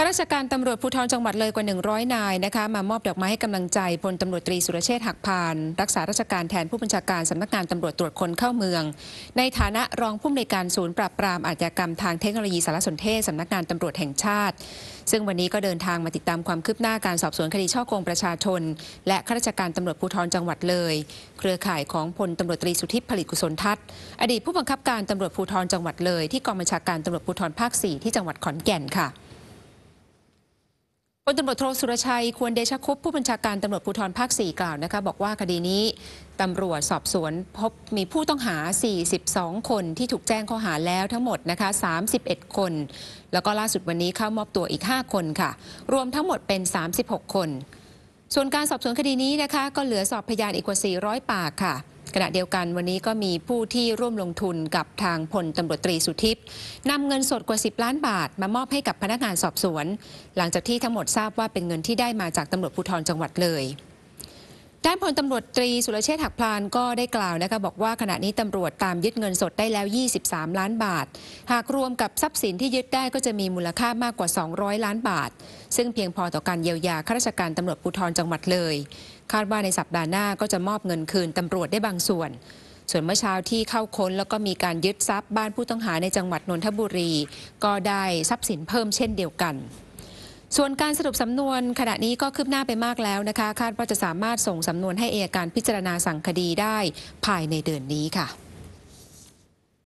ข้าราชการตำรวจภูธรจังหวัดเลยกว่า100 นายนะคะมามอบดอกไม้ให้กำลังใจพลตำรวจตรีสุรเชษฐ์หักพาน รักษาราชการแทนผู้บัญชาการสำนักงานตำรวจตรวจคนเข้าเมือง ในฐานะรองผู้อำนวยการศูนย์ปราบปรามอาชญากรรมทางเทคโนโลยีสารสนเทศสำนักงานตำรวจแห่งชาติ ซึ่งวันนี้ก็เดินทางมาติดตามความคืบหน้าการสอบสวนคดีช่อโกงประชาชน และข้าราชการตำรวจภูธรจังหวัดเลย เครือข่ายของพลตำรวจตรีสุทธิผลิตกุศลทัศน์ อดีตผู้บังคับการตำรวจภูธรจังหวัดเลยที่กองบัญชาการตำรวจภูธรภาค4ที่จังหวัดขอนแก่นค่ะพลตำรวจโทสุรชัยควรเดชคุปผู้บัญชาการตำรวจภูธรภาค 4 กล่าวนะคะบอกว่า คดีนี้ตำรวจสอบสวนพบมีผู้ต้องหา 42 คนที่ถูกแจ้งข้อหาแล้วทั้งหมดนะคะ 31 คน แล้วก็ล่าสุดวันนี้เข้ามอบตัวอีก 5 คนค่ะ รวมทั้งหมดเป็น 36 คน ส่วนการสอบสวนคดีนี้นะคะ ก็เหลือสอบพยานอีกกว่า 400 ปากค่ะขณะเดียวกันวันนี้ก็มีผู้ที่ร่วมลงทุนกับทางพลตำรวจตรีสุทิพย์นำเงินสดกว่า 10 ล้านบาทมามอบให้กับพนักงานสอบสวน หลังจากที่ทั้งหมดทราบว่าเป็นเงินที่ได้มาจากตำรวจภูธรจังหวัดเลยด้านพลตำรวจตรีสุรเชษฐ์หักพลานก็ได้กล่าวนะคะบอกว่าขณะนี้ตำรวจตามยึดเงินสดได้แล้ว 23 ล้านบาท หากรวมกับทรัพย์สินที่ยึดได้ก็จะมีมูลค่ามากกว่า 200 ล้านบาท ซึ่งเพียงพอต่อการเยียวยาข้าราชการตำรวจภูธรจังหวัดเลย คาดว่าในสัปดาห์หน้าก็จะมอบเงินคืนตำรวจได้บางส่วน ส่วนเมื่อเช้าที่เข้าค้นแล้วก็มีการยึดทรัพย์บ้านผู้ต้องหาในจังหวัดนนทบุรี ก็ได้ทรัพย์สินเพิ่มเช่นเดียวกันส่วนการสรุปสำนวนขณะนี้ก็คืบหน้าไปมากแล้วนะคะ คาดว่าจะสามารถส่งสำนวนให้เอกการพิจารณาสั่งคดีได้ภายในเดือนนี้ค่ะ